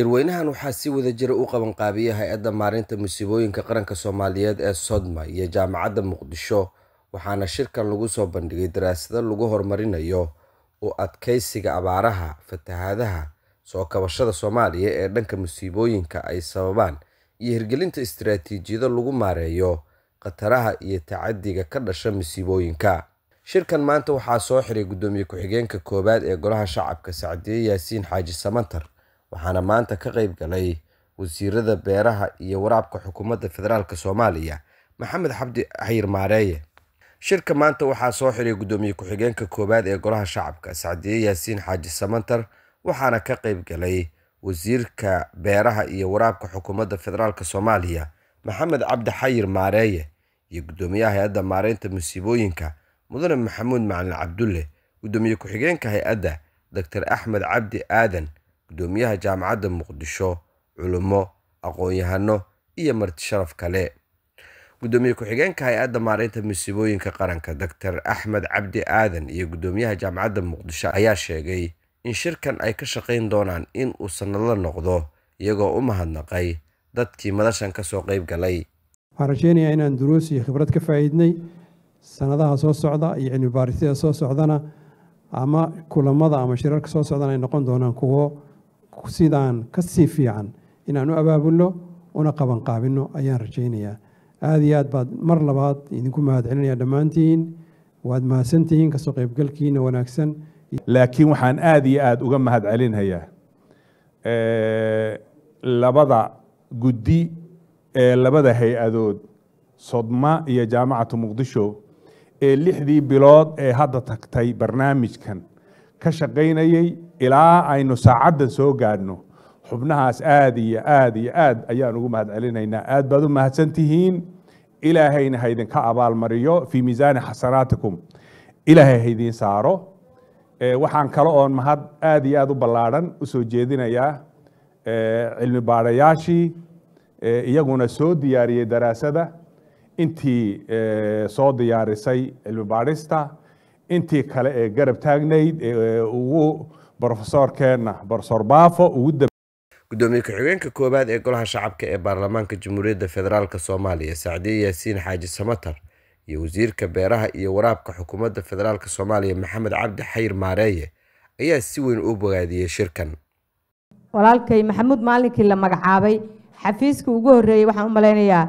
shirweynahan waxaa si wada jira ah u qabanqaabiya hay-adda maarinta musiibooyinka qaranka soomaaliyeed ee sodma iyo jaamacadda muqdisho waxaana shirkan lagu soo bandhigay daraasado lagu horumarinayo u adkeysiga abaaraha fatahaadaha soo kabashada soomaaliya ee dhanka musiibooyinka ay sababaan iyo hirgelinta istaraatiijiyado lagu maareeyo khataraha iyo tacadiga ka dhasha musiibooyinka shirkan maanta waxaa soo xiray gudoomiye ku-xigeenka koowaad ee golaha shacabka sacdiye yaasiin xaaji samatar waxaana maanta ka qayb galay wasiirada beeraha iyo waraabka xukuumadda federaalk soomaaliya maxamed xabdi xayir maareeye shirka maanta waxaa soo xiray guddoomiye ku-xigeenka koowaad ee golaha shacabka sacdiye yaasiin xaaji samantar waxaana ka qayb galay wasiirka beeraha iyo waraabka xukuumadda federaalk soomaaliya maxamed cabdi xayir maareeye iyo guddoomiyaha hay-adda maareynta musiibooyinka mudane maxamuud macalin cabdulle guddoomiye ku-xigeenka hay-adda doctor axmed cabdi aadan gudoomiyaha jaamacadda muqdisho culummo aqoon-yahano iyo marti sharaf kale gudoomiye ku-xigeenka hay-adda maareynta masiibooyinka qaranka doctor axmed cabdi aadan iyo gudoomiyaha jaamacadda muqdisho ayaa sheegay in shirkan ay ka shaqayn doonaan in uu sannadla noqdo iyagoo u mahadnaqay dadkii madashan ka soo qayb galay waxaan rajeynayaa inaan duruus iyo khibrad ka faa'iidnay sannadaha soo socda iyo cilmi baarisyada soo socdana ama kulamada ama shirarka soo socdana ay noqon doonaan kuwo sidaan ka sii fiican inaan u abaabulno una qabanqaabino ayaan rajaynayaa aada iyo aad baad mar labaad idinku mahad dhammaantiin dhammaantihiin waad mahadsantihiin kasoo qaybgalkiina wanaagsan laakiin waxaan aada iyo aada uga mahad celinhayaa labada guddi ee labada hay-adood sodma iyo jaamacatu muqdisho ee lixdii bilood ee hadda tagtay barnaamijkan ka shaqaynayey ilaa aynu saacaddan soo gaadhno xubnahaas aada iyo aada iyo aad ayaan ugu mahadcelinaynaa aad baad u mahadsantihiin ilaahayna haydinka abaalmariyo fii miisaani xasanaatikum ilaahay haydin saaro waxaan kale oon mahad aad iyo aada u ballaadhan u soo jeedinayaa cilmi baadhayaashii iyaguna soo diyaariyay daraasada intii soo diyaarisay cilmi baadhista intii kale ee garab taagnayd ugu brofesorkeenna brofesor baafo ugu gudoomiye ku-xigeenka koowaad ee golaha shacabka ee baarlamaanka jamhuuriyadda federaalk soomaaliya sacdiye yaasiin xaaji samatar iyo wasiirka beeraha iyo waraabka xukuumadda federaalk soomaaliya maxamed cabdi xayr maareeye ayaa si weyn u bogaadiyey shirkan walaalkay maxamuud maalinkii la magacaabay xafiiskii ugu horreeyey waxaan u malaynayaa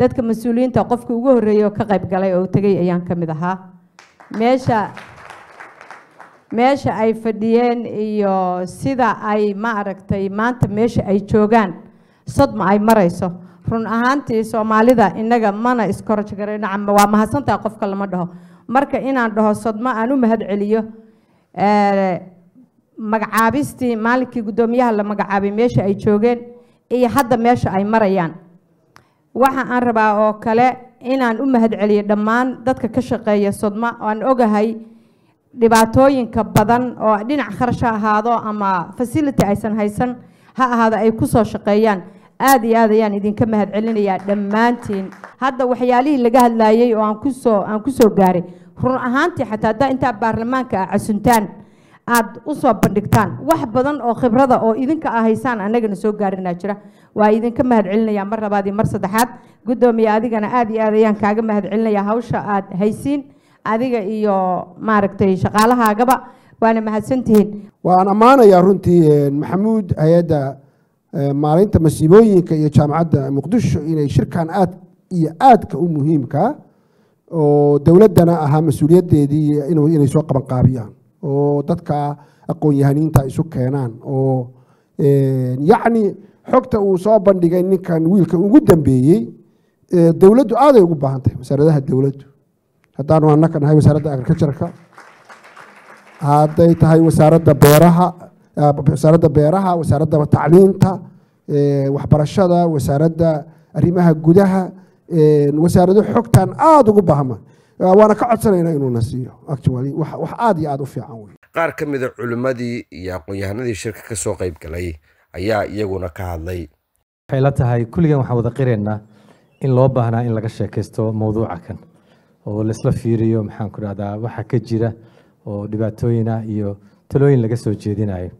dadka mas-uuliyiinta qofkii ugu horreeya oo ka qayb galay oo tegey ayaan ka mid ahaa meesha meesha ay fadhiyeen iyo sida ay ma aragtay maanta meesha ay joogaan sodma ay marayso run ahaantii soomaalida innaga mana iskorojgarayno waa mahadsantaha qofka lama dhaho marka inaan dhaho sadmo aan u mahad celiyo magacaabistii maalinkii guddoomiyaha la magacaabay meesha ay joogeen iyo hadda meesha ay marayaan waxa aan rabaa oo kale inaan u mahadceliyo dhammaan dadka ka shaqeeya sodma aan ogahay dhibaatooyinka badan oo dhinac kharash ha ahaado ama facility aysan haysan ha ahaado ay ku soo shaqeeyaan aada iyo aad ayaan idinka mahadcelinayaa dhammaantiin hadda waxyaalihii laga hadlaayey oo aan kusoo aan ku soo gaaray run ahaantii xataa haddaa intaa baarlamaanka ah casuntaan aad u soo bandhigtaan wax badan oo khibrada oo idinka a ah haysaan annagana soo gaarinaa jira waa idinka mahad celinaya mar labaadii mar saddexaad guddoomiya adigana aad iyo aad ayaan kaaga mahad celinaya hawsha aad haysiin adiga iyo maaragtay shaqaalahaagaba waana mahadsantihiin waan ammaanayaa runtii maxamuud hay-adda maalinta masiibooyinka iyo jaamacadda muqdisho inay shirkan aad iyo aadka u muhiimka oo dowladdana ahaa mas-uuliyaddeedii inay soo qabanqaabiyaan oo dadka aqoonyahaniinta isu keenaan oo eh, yacni xogta uu soo bandhigay ninkan wiilka ugu dambeeyey eh, dowladdu aaday ugu baahan tahay wasaaradaha dowladdu haddaanu anaka nahay wasaaradda agricultureka hadday tahay wasaaradda beeraha eh, wasaaradda beeraha wasaaradda tacliinta waxbarashada wasaaradda arrimaha gudaha wasaarado xogtan aada ugu baahma waana ka codsanayna inuuna siiyo wax aad iyo aad u fiican wey qaar ka mida ah culimmadii iyo aqoon-yahanadii shirka ka soo qayb galay ayaa iyaguna ka hadlay waxay la tahay kulligan waxaan wada qiraynaa in loo baahnaa in laga sheekaysto mawduuca kan oo laisla fiiriyo maxaan ku dhahdaa waxa ka jira oo dhibaatooyina iyo talooyin laga soo jeedinayo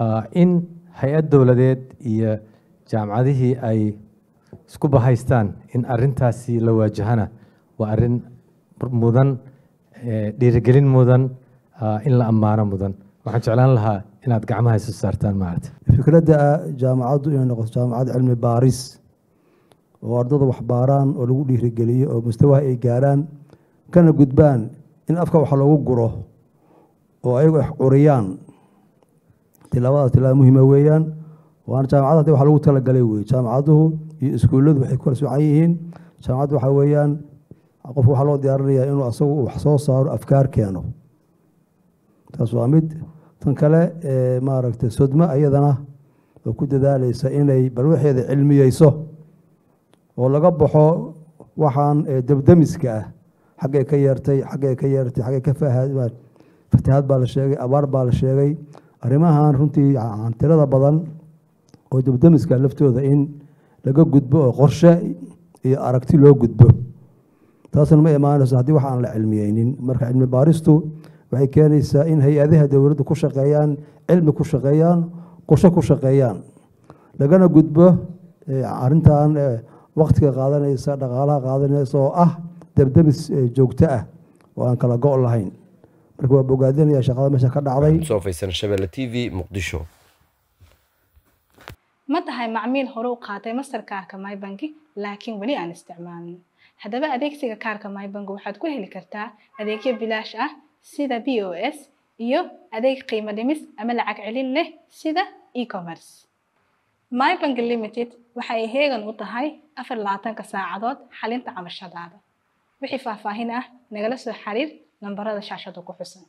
ah, in hay-ad dowladeed iyo jaamacadihii ay isku bahaystaan in arintaasi la waajahana waa arin mudan eh, dhiirigelin mudan ah, in la ammaano mudan waxaan jeclaan lahaa inaad gacmaha isu saartaan maarata fikradda ah, jaamacaddu inay noqoto jaamacad cilmi baaris oo ardada waxbaaraan oo lagu dhiirigeliyo oo mustawaha ay gaaraan kana gudbaan in afka wax loogu guro oo ayagu wax curiyaan tilaabadaas tilaaba muhiima weeyaan waana jaamacad haddii wax lagu talagalay wey jaamacaduhu iyo iskuulladu waxay ku kalsoocan yihiin jaamacaddu waxaa weeyaan qof waxaa loo diyaarinayaa inuu asagu wax soo saaro afkaar keeno taas waa mid tan kale maaragtay sodma ayadana oo ku dadaaleysa inay balwaxeeda cilmiyeyso oo laga baxo waxaan debdemiska ah xaggay ka yeertay xaggay ka yeertay xaggay ka fatahaad baa la sheegay abaar baa la sheegay arrimahan runtii tirada badan oo debdemiska laftooda in laga gudbo oo qorshe iyo aragti loo gudbo taasna ma imaanayso haddii wax aan la cilmiyeynin marka cilmi baaristu waxay keenaysaa in hay-adaha dowladdu ku shaqeeyaan cilmi ku shaqeeyaan qusho ku shaqeeyaan lagana gudbo eh, arintan eh, waktiga qaadanaysa dhaqaalaha qaadanaysa oo ah debdemis eh, joogto ah oo aan kala go' lahayn marka waa bogaadinaya shaqada meesha ka dhacday ma tahay macmiil hore u qaatay mastarkaarka mybanki laakiin weli aan isticmaalin haddaba adeegsiga kaarka mybango waxaad ku heli kartaa adeegyo bilaash ah sida b o s iyo adeeg qiimo dhimis ama lacag celin leh sida e commerce mybank limited waxa ay heegan u tahay afar labaatanka saacadood xalinta cabashadaada wixii faahfaahin ah nagala soo xiriir nambarada shaashada ku xusan